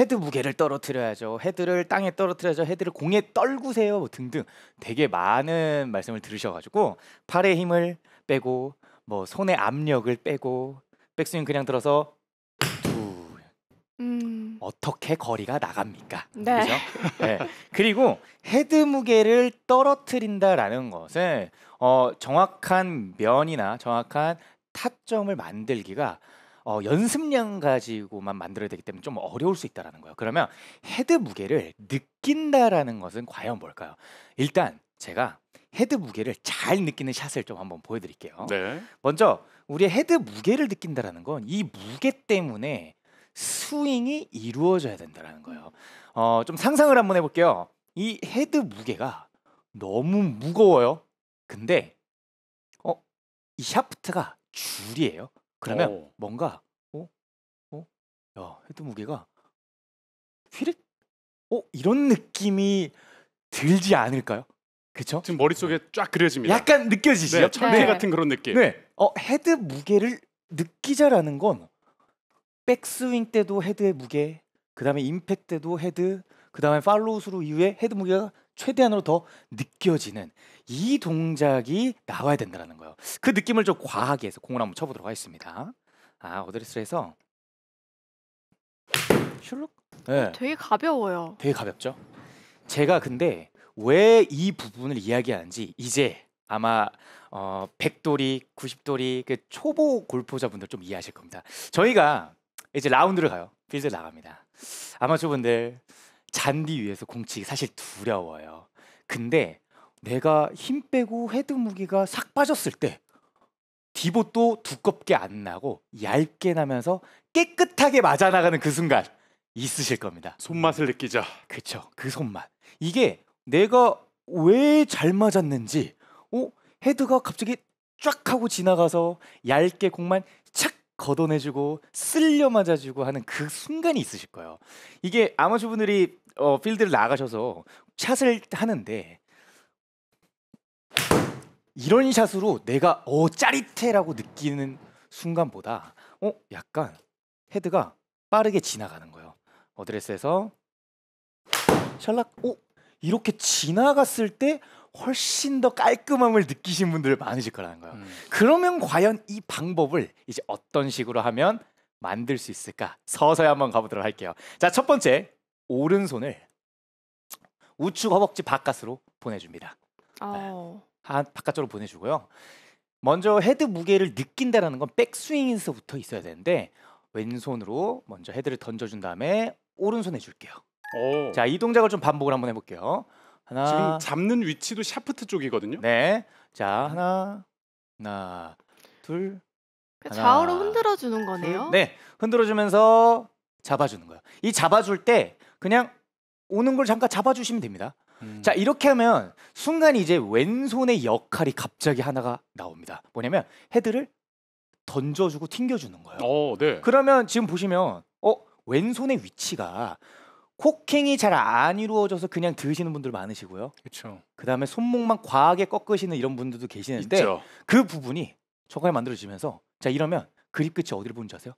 헤드 무게를 떨어뜨려야죠. 헤드를 땅에 떨어뜨려야죠. 헤드를 공에 떨구세요. 뭐 등등 되게 많은 말씀을 들으셔가지고 팔의 힘을 빼고 뭐 손의 압력을 빼고 백스윙 그냥 들어서 두 음. 어떻게 거리가 나갑니까? 네. 그죠? 네. 그리고 헤드 무게를 떨어뜨린다라는 것은 어, 정확한 면이나 정확한 타점을 만들기가 어, 연습량 가지고만 만들어야 되기 때문에 좀 어려울 수 있다라는 거예요. 그러면 헤드 무게를 느낀다라는 것은 과연 뭘까요? 일단 제가 헤드 무게를 잘 느끼는 샷을 좀 한번 보여드릴게요. 네. 먼저 우리 헤드 무게를 느낀다라는 건 이 무게 때문에 스윙이 이루어져야 된다라는 거예요. 어, 좀 상상을 한번 해볼게요. 이 헤드 무게가 너무 무거워요. 근데 어, 이 샤프트가 줄이에요. 그러면 오. 어. 뭔가 어? 어? 야, 헤드 무게가 휘릿 어? 이런 느낌이 들지 않을까요? 그쵸? 지금 머릿속에 네. 쫙 그려집니다. 약간 느껴지시죠? 네, 철 네. 같은 그런 느낌. 네. 어, 헤드 무게를 느끼자라는 건 백스윙 때도 헤드의 무게, 그다음에 임팩 때도 헤드, 그다음에 팔로우스루 이후에 헤드 무게가 최대한으로 더 느껴지는 이 동작이 나와야 된다는 거예요. 그 느낌을 좀 과하게 해서 공을 한번 쳐보도록 하겠습니다. 아 어드레스에서 슐룩. 네. 어, 되게 가벼워요. 되게 가볍죠. 제가 근데 왜 이 부분을 이야기하는지 이제 아마 어, 100돌이, 90돌이 그 초보 골프자분들좀 이해하실 겁니다. 저희가 이제 라운드를 가요. 필드 나갑니다. 아마추어분들 잔디 위에서 공치기 사실 두려워요. 근데 내가 힘 빼고 헤드 무기가 싹 빠졌을 때 디봇도 두껍게 안 나고 얇게 나면서 깨끗하게 맞아 나가는 그 순간 있으실 겁니다. 손맛을 느끼죠 그쵸. 그 손맛. 이게 내가 왜 잘 맞았는지, 어? 헤드가 갑자기 쫙 하고 지나가서 얇게 공만 걷어내주고 쓸려 맞아주고 하는 그 순간이 있으실 거예요. 이게 아마추어 분들이 어, 필드를 나가셔서 샷을 하는데 이런 샷으로 내가 어 짜릿해라고 느끼는 순간보다 어 약간 헤드가 빠르게 지나가는 거예요. 어드레스에서 샬락 오 이렇게 지나갔을 때 훨씬 더 깔끔함을 느끼신 분들 많으실 거라는 거예요. 음. 그러면 과연 이 방법을 이제 어떤 식으로 하면 만들 수 있을까? 서서히 한번 가보도록 할게요. 자, 첫 번째 오른손을 우측 허벅지 바깥으로 보내줍니다. 네, 한 바깥쪽으로 보내주고요. 먼저 헤드 무게를 느낀다라는 건 백스윙에서부터 있어야 되는데 왼손으로 먼저 헤드를 던져준 다음에 오른손 해줄게요. 오. 자, 이 동작을 좀 반복을 한번 해볼게요. 하나. 지금 잡는 위치도 샤프트 쪽이거든요. 네. 자 하나, 하나, 둘. 하나, 좌우로 흔들어 주는 거네요. 네, 흔들어 주면서 잡아주는 거예요. 이 잡아줄 때 그냥 오는 걸 잠깐 잡아주시면 됩니다. 음. 자 이렇게 하면 순간 이제 왼손의 역할이 갑자기 하나가 나옵니다. 뭐냐면 헤드를 던져주고 튕겨주는 거예요. 어, 네. 그러면 지금 보시면 어 왼손의 위치가 코킹이 잘 안 이루어져서 그냥 드시는 분들 많으시고요. 그렇죠. 그다음에 손목만 과하게 꺾으시는 이런 분들도 계시는데 있죠. 그 부분이 초과에 만들어지면서 자 이러면 그립 끝이 어디를 보는지 아세요?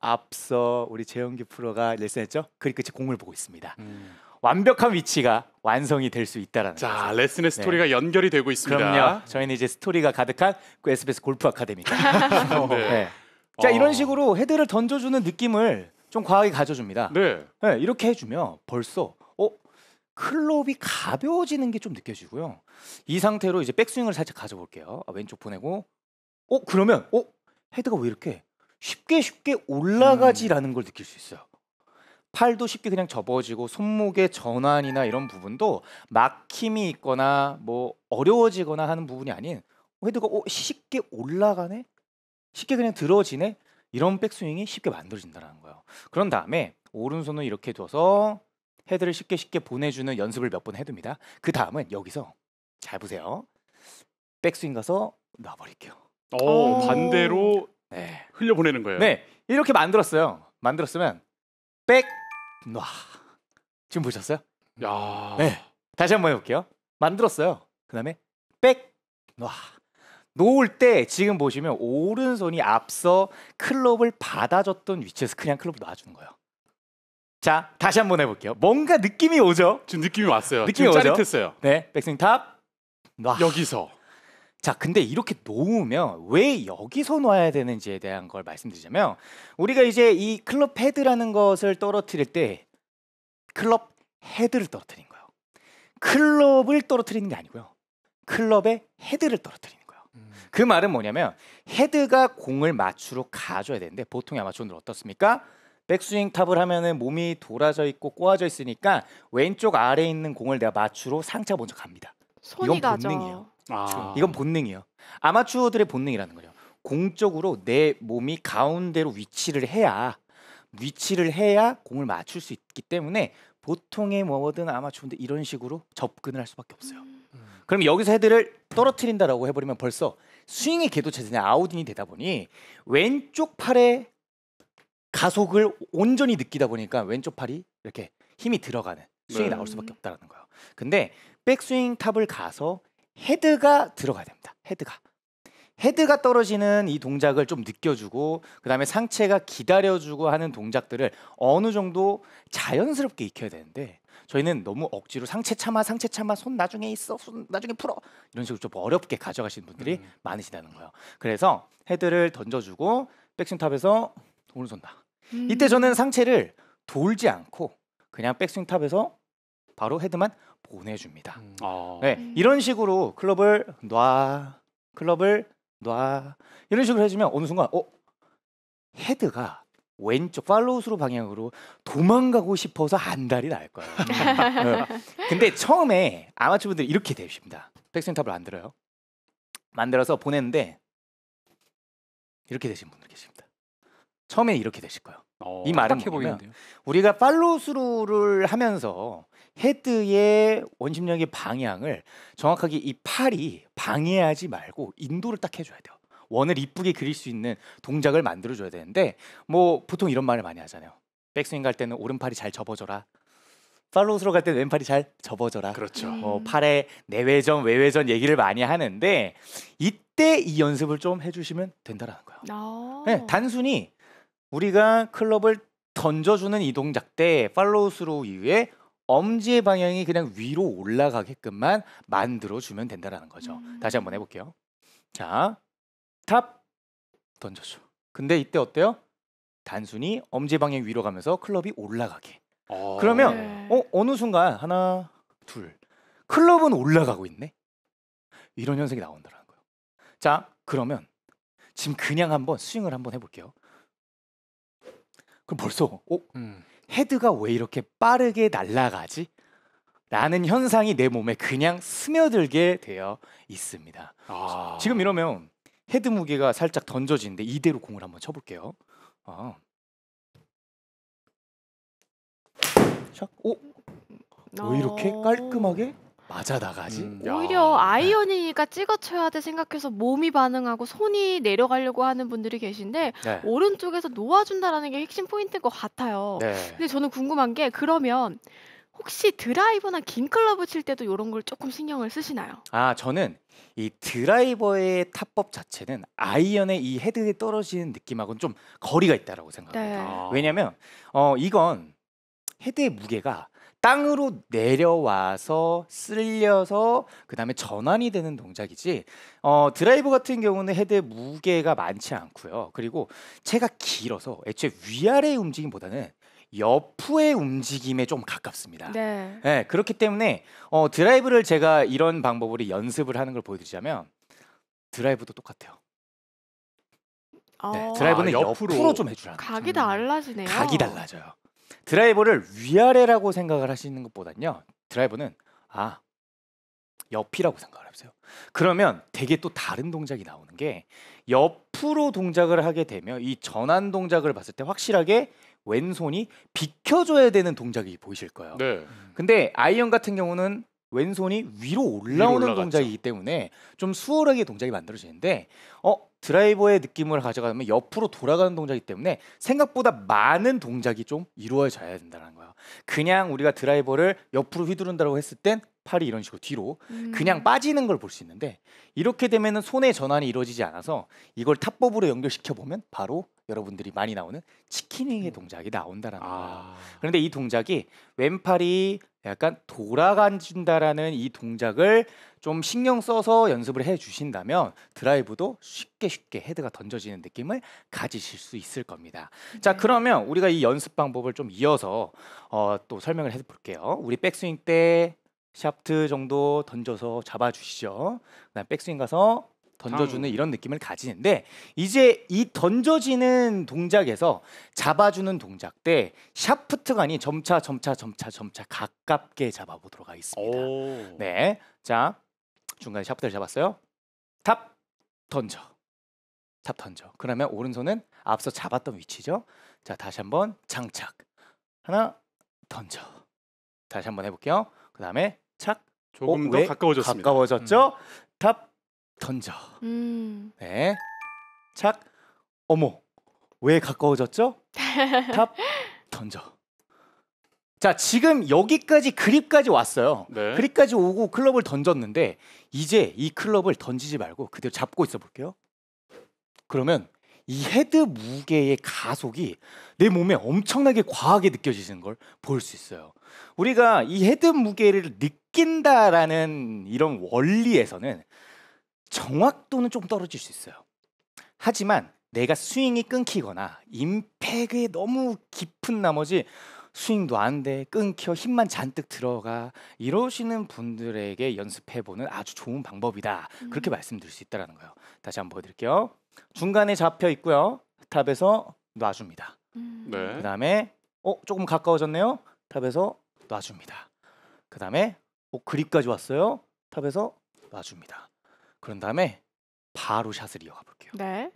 앞서 우리 재영기 프로가 레슨했죠. 그립 끝이 공을 보고 있습니다. 음. 완벽한 위치가 완성이 될 수 있다라는 자 거죠. 레슨의 네. 스토리가 네. 연결이 되고 있습니다. 그럼요. 저희는 이제 스토리가 가득한 그 SBS 골프 아카데미 네. 네. 자 어. 이런 식으로 헤드를 던져주는 느낌을 좀 과하게 가져줍니다. 네. 네 이렇게 해주면 벌써 어 클럽이 가벼워지는 게 좀 느껴지고요. 이 상태로 이제 백스윙을 살짝 가져볼게요. 아, 왼쪽 보내고 어 그러면 어 헤드가 왜 이렇게 쉽게 쉽게 올라가지라는 음. 걸 느낄 수 있어요. 팔도 쉽게 그냥 접어지고 손목의 전환이나 이런 부분도 막힘이 있거나 뭐 어려워지거나 하는 부분이 아닌 헤드가 어 쉽게 올라가네 쉽게 그냥 들어지네 이런 백스윙이 쉽게 만들어진다는 거예요. 그런 다음에 오른손을 이렇게 둬서 헤드를 쉽게 쉽게 보내주는 연습을 몇 번 해둡니다. 그 다음은 여기서 잘 보세요. 백스윙 가서 놔버릴게요. 오, 어, 어. 반대로 네. 흘려보내는 거예요. 네, 이렇게 만들었어요. 만들었으면 백 놔. 지금 보셨어요? 야. 네, 다시 한번 해볼게요. 만들었어요. 그 다음에 백 놔. 놓을 때 지금 보시면 오른손이 앞서 클럽을 받아줬던 위치에서 그냥 클럽을 놔주는 거예요. 자, 다시 한번 해볼게요. 뭔가 느낌이 오죠? 지금 느낌이 왔어요. 느낌이 오죠? 짜릿했어요. 네, 백스윙 탑. 놔. 여기서. 자, 근데 이렇게 놓으면 왜 여기서 놔야 되는지에 대한 걸 말씀드리자면 우리가 이제 이 클럽 헤드라는 것을 떨어뜨릴 때 클럽 헤드를 떨어뜨린 거예요. 클럽을 떨어뜨리는 게 아니고요. 클럽의 헤드를 떨어뜨린 거예요. 음. 그 말은 뭐냐면 헤드가 공을 맞추러 가줘야 되는데 보통의 아마추어는 어떻습니까? 백스윙 탑을 하면은 몸이 돌아져 있고 꼬아져 있으니까 왼쪽 아래에 있는 공을 내가 맞추러 상체 먼저 갑니다. 이건 본능이에요. 아. 이건 본능이에요. 아마추어들의 본능이라는 거예요. 공적으로 내 몸이 가운데로 위치를 해야 위치를 해야 공을 맞출 수 있기 때문에 보통의 뭐든 아마추어인데 이런 식으로 접근을 할 수밖에 없어요. 그럼 여기서 헤드를 떨어뜨린다라고 해버리면 벌써 스윙의 궤도 체제냐 아웃인이 되다 보니 왼쪽 팔에 가속을 온전히 느끼다 보니까 왼쪽 팔이 이렇게 힘이 들어가는 스윙이 네. 나올 수밖에 없다라는 거예요. 근데 백스윙 탑을 가서 헤드가 들어가야 됩니다. 헤드가 헤드가 떨어지는 이 동작을 좀 느껴주고 그다음에 상체가 기다려주고 하는 동작들을 어느 정도 자연스럽게 익혀야 되는데 저희는 너무 억지로 상체 참아 상체 참아 손 나중에 있어 손 나중에 풀어 이런 식으로 좀 어렵게 가져가시는 분들이 음. 많으시다는 거예요 그래서 헤드를 던져주고 백스윙탑에서 오른손다 음. 이때 저는 상체를 돌지 않고 그냥 백스윙탑에서 바로 헤드만 보내줍니다 음. 아. 네, 이런 식으로 클럽을 놔 클럽을 놔 이런 식으로 해주면 어느 순간 어 헤드가 왼쪽 팔로우스로 방향으로 도망가고 싶어서 한달이날 거예요. 네. 근데 처음에 아마추어분들 이렇게 되십니다. 백스윙탑을 안들어요 만들어서 보냈는데 이렇게 되신 분들 계십니다. 처음에 이렇게 되실 거예요. 어, 이 말은 뭐냐면 우리가 팔로우스루를 하면서 헤드의 원심력의 방향을 정확하게 이 팔이 방해하지 말고 인도를 딱 해줘야 돼요. 원을 이쁘게 그릴 수 있는 동작을 만들어줘야 되는데 뭐 보통 이런 말을 많이 하잖아요. 백스윙 갈 때는 오른팔이 잘 접어져라. 팔로우스로 갈 때는 왼팔이 잘 접어져라. 그렇죠. 어, 음. 팔의 내외전, 외외전 얘기를 많이 하는데 이때 이 연습을 좀 해주시면 된다라는 거예요. 아. 네, 단순히 우리가 클럽을 던져주는 이 동작 때 팔로우스로 이후에 엄지의 방향이 그냥 위로 올라가게끔만 만들어 주면 된다라는 거죠. 음. 다시 한번 해볼게요. 자, 탑 던져줘. 근데 이때 어때요? 단순히 엄지 방향 위로 가면서 클럽이 올라가게. 어. 그러면 네. 어, 어느 순간 하나, 둘, 클럽은 올라가고 있네. 이런 현상이 나온다라는 거예요. 자, 그러면 지금 그냥 한번 스윙을 한번 해볼게요. 그럼 벌써 어? 음. 헤드가 왜 이렇게 빠르게 날아가지? 라는 현상이 내 몸에 그냥 스며들게 되어 있습니다. 아. 지금 이러면 헤드 무게가 살짝 던져지는데 이대로 공을 한번 쳐볼게요. 아. 오, 왜 이렇게 깔끔하게 맞아 나가지? 음. 오히려 아이언이가 찍어쳐야 돼 생각해서 몸이 반응하고 손이 내려가려고 하는 분들이 계신데 네. 오른쪽에서 놓아준다라는 게 핵심 포인트인 것 같아요. 네. 근데 저는 궁금한 게 그러면 혹시 드라이버나 긴 클럽을 칠 때도 이런 걸 조금 신경을 쓰시나요? 아 저는 이 드라이버의 타법 자체는 아이언의 이 헤드에 떨어지는 느낌하고는 좀 거리가 있다라고 생각합니다. 네. 아. 왜냐하면 어, 이건 헤드의 무게가 땅으로 내려와서 쓸려서 그 다음에 전환이 되는 동작이지 어, 드라이브 같은 경우는 헤드의 무게가 많지 않고요. 그리고 채가 길어서 애초에 위아래의 움직임보다는 옆의 움직임에 좀 가깝습니다. 네. 네 그렇기 때문에 어, 드라이브를 제가 이런 방법으로 연습을 하는 걸 보여드리자면 드라이브도 똑같아요. 네, 어. 드라이브는 아, 옆으로. 옆으로 좀 해주라. 각이 달라지네요. 각이 달라져요. 드라이버를 위아래라고 생각을 하시는 것보다는요 드라이버는 아 옆이라고 생각을 하세요 그러면 되게 또 다른 동작이 나오는 게 옆으로 동작을 하게 되면 이 전환 동작을 봤을 때 확실하게 왼손이 비켜줘야 되는 동작이 보이실 거예요. 네. 근데 아이언 같은 경우는 왼손이 위로 올라오는 위로 동작이기 때문에 좀 수월하게 동작이 만들어지는데 어 드라이버의 느낌을 가져가면 옆으로 돌아가는 동작이기 때문에 생각보다 많은 동작이 좀 이루어져야 된다는 거예요. 그냥 우리가 드라이버를 옆으로 휘두른다고 했을 땐 팔이 이런 식으로 뒤로 음. 그냥 빠지는 걸 볼 수 있는데 이렇게 되면은 손의 전환이 이루어지지 않아서 이걸 탑법으로 연결시켜 보면 바로 여러분들이 많이 나오는 치킨윙의 음. 동작이 나온다라는 아. 거예요. 그런데 이 동작이 왼팔이 약간 돌아간다라는이 동작을 좀 신경 써서 연습을 해 주신다면 드라이브도 쉽게 쉽게 헤드가 던져지는 느낌을 가지실 수 있을 겁니다. 네. 자, 그러면 우리가 이 연습 방법을 좀 이어서 어, 또 설명을 해 볼게요. 우리 백스윙 때 샤프트 정도 던져서 잡아주시죠. 그다음 백스윙 가서 던져주는 당. 이런 느낌을 가지는데 이제 이 던져지는 동작에서 잡아주는 동작 때 샤프트가 아닌 점차 점차 점차 점차 가깝게 잡아보도록 하겠습니다. 오. 네, 자 중간에 샤프트를 잡았어요. 탑 던져, 탑 던져. 그러면 오른손은 앞서 잡았던 위치죠. 자 다시 한번 장착 하나 던져. 다시 한번 해볼게요. 그 다음에 착 어, 조금 어, 더 가까워졌습니다. 가까워졌죠? 음. 답 던져. 음. 네. 착 어머 왜 가까워졌죠? 답 던져. 자 지금 여기까지 그립까지 왔어요. 네. 그립까지 오고 클럽을 던졌는데 이제 이 클럽을 던지지 말고 그대로 잡고 있어 볼게요. 그러면 이 헤드 무게의 가속이 내 몸에 엄청나게 과하게 느껴지는 걸 볼 수 있어요. 우리가 이 헤드 무게를 느낀다라는 이런 원리에서는 정확도는 좀 떨어질 수 있어요. 하지만 내가 스윙이 끊기거나 임팩에 너무 깊은 나머지 스윙도 안 돼, 끊겨, 힘만 잔뜩 들어가 이러시는 분들에게 연습해보는 아주 좋은 방법이다. 음. 그렇게 말씀드릴 수 있다라는 거예요. 다시 한번 보여드릴게요. 중간에 잡혀 있고요. 탑에서 놔줍니다. 음. 네. 그다음에 어 조금 가까워졌네요. 탑에서 놔줍니다. 그 다음에 뭐 그립까지 왔어요. 탑에서 놔줍니다. 그런 다음에 바로 샷을 이어가 볼게요. 네.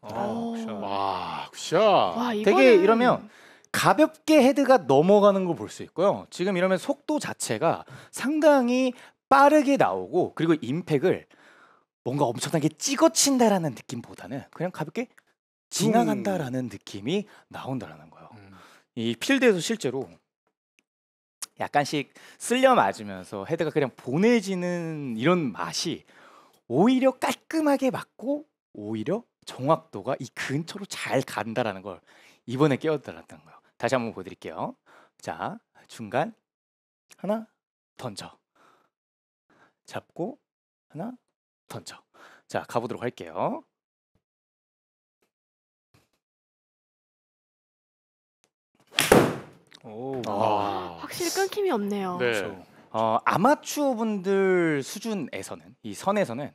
어, 오. 와, 굿샷. 와, 이거는... 되게 이러면 가볍게 헤드가 넘어가는 걸 볼 수 있고요. 지금 이러면 속도 자체가 상당히 빠르게 나오고 그리고 임팩을 뭔가 엄청나게 찍어친다라는 느낌보다는 그냥 가볍게 지나간다라는 음. 느낌이 나온다라는 거예요. 음. 이 필드에서 실제로 약간씩 쓸려 맞으면서 헤드가 그냥 보내지는 이런 맛이 오히려 깔끔하게 맞고 오히려 정확도가 이 근처로 잘 간다라는 걸 이번에 깨어들었던 거예요. 다시 한번 보여드릴게요. 자 중간 하나 던져 잡고 하나 던져 자 가보도록 할게요. 오. 아. 확실히 끊김이 없네요. 네. 그렇죠. 어, 아마추어 분들 수준에서는 이 선에서는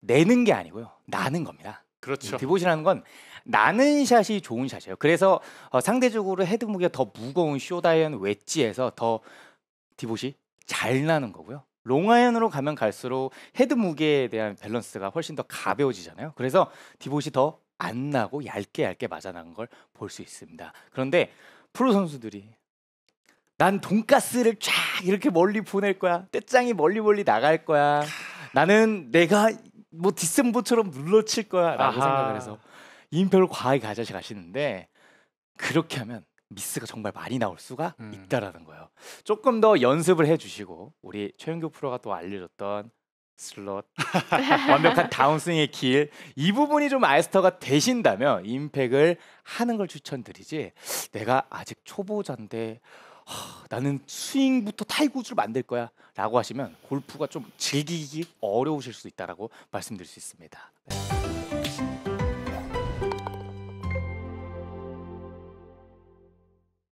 내는 게 아니고요. 나는 겁니다. 그렇죠. 디봇이라는 건 나는 샷이 좋은 샷이에요. 그래서 어, 상대적으로 헤드 무게가 더 무거운 쇼다이언 웨지에서 더 디봇이 잘 나는 거고요. 롱아이언으로 가면 갈수록 헤드 무게에 대한 밸런스가 훨씬 더 가벼워지잖아요. 그래서 디봇이 더 안 나고 얇게 얇게 맞아 나는걸 볼 수 있습니다. 그런데 프로 선수들이 난 돈가스를 쫙 이렇게 멀리 보낼 거야. 떼짱이 멀리 멀리 나갈 거야. 나는 내가 뭐 디셈보처럼 눌러칠 거야라고 아하. 생각을 해서 임팩을 과하게 가져서 가시는데 그렇게 하면 미스가 정말 많이 나올 수가 음. 있다라는 거예요. 조금 더 연습을 해주시고 우리 최영규 프로가 또 알려줬던 슬롯 완벽한 다운스윙의 길이 부분이 좀 아이스터가 되신다면 임팩을 하는 걸 추천드리지 내가 아직 초보자인데 하, 나는 스윙부터 타이구즈를 만들 거야 라고 하시면 골프가 좀 즐기기 어려우실 수 있다라고 말씀드릴 수 있습니다 네.